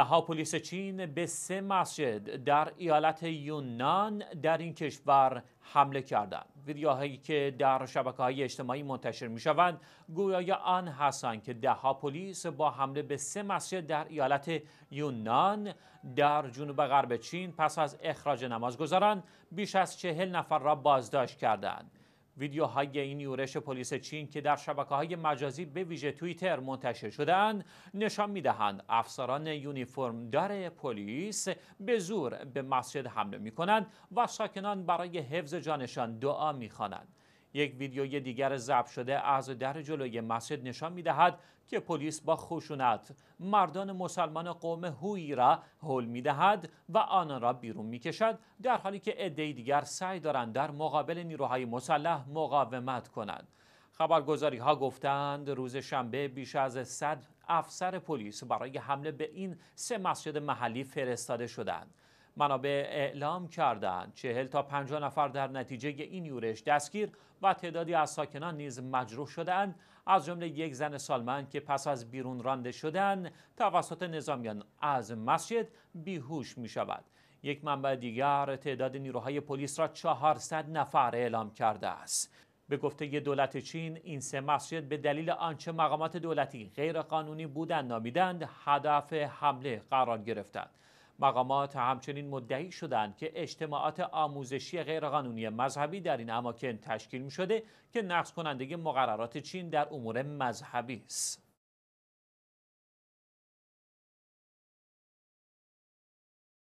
ها پلیس چین به سه مسجد در ایالت یونان در این کشور حمله کردند. ویدیوهایی که در شبکه های اجتماعی منتشر می شوند گویای آن هستند که دهها پلیس با حمله به سه مسجد در ایالت یونان در جنوب غرب چین پس از اخراج نمازگزاران بیش از چهل نفر را بازداشت کردند. ویدیوهای این یورش پلیس چین که در شبکه های مجازی به ویژه توییتر منتشر شدن نشان میدهند افسران یونیفرم دار پلیس به زور به مسجد حمله می کنند و ساکنان برای حفظ جانشان دعا می یک ویدیوی دیگر ضبط شده از در جلوی مسجد نشان میدهد که پلیس با خشونت مردان مسلمان قوم هویی را هول میدهد و آنان را بیرون میکشد در حالی که عدهای دیگر سعی دارند در مقابل نیروهای مسلح مقاومت کنند خبرگزاری ها گفتند روز شنبه بیش از 100 افسر پلیس برای حمله به این سه مسجد محلی فرستاده شدند منابع اعلام کردند چهل تا 50 نفر در نتیجه این یورش دستگیر و تعدادی از ساکنان نیز مجروح شدند از جمله یک زن سالمند که پس از بیرون رانده شدن توسط نظامیان از مسجد بیهوش می شود یک منبع دیگر تعداد نیروهای پلیس را 400 نفر اعلام کرده است به گفته دولت چین این سه مسجد به دلیل آنچه مقامات دولتی غیرقانونی بودند نامیدند هدف حمله قرار گرفتند مقامات همچنین مدعی شدند که اجتماعات آموزشی غیرقانونی مذهبی در این اماکن تشکیل می شده که نقض کننده مقررات چین در امور مذهبی است.